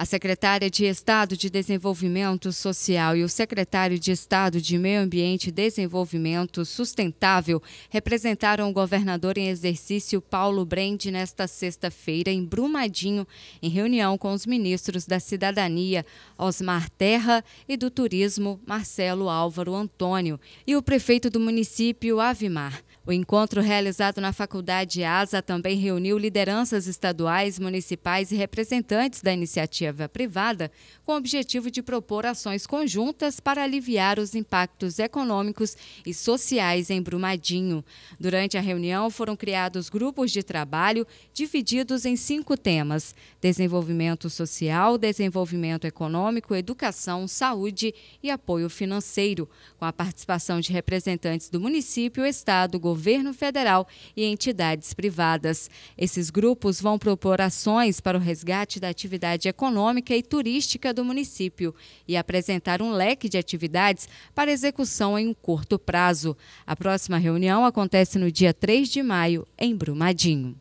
A secretária de Estado de Desenvolvimento Social e o secretário de Estado de Meio Ambiente e Desenvolvimento Sustentável representaram o governador em exercício Paulo Brand nesta sexta-feira em Brumadinho, em reunião com os ministros da Cidadania Osmar Terra e do Turismo Marcelo Álvaro Antônio e o prefeito do município Avimar. O encontro realizado na Faculdade ASA também reuniu lideranças estaduais, municipais e representantes da iniciativa privada, com o objetivo de propor ações conjuntas para aliviar os impactos econômicos e sociais em Brumadinho. Durante a reunião, foram criados grupos de trabalho divididos em cinco temas: desenvolvimento social, desenvolvimento econômico, educação, saúde e apoio financeiro, com a participação de representantes do município, estado, governo governo federal e entidades privadas. Esses grupos vão propor ações para o resgate da atividade econômica e turística do município e apresentar um leque de atividades para execução em um curto prazo. A próxima reunião acontece no dia 3 de maio, em Brumadinho.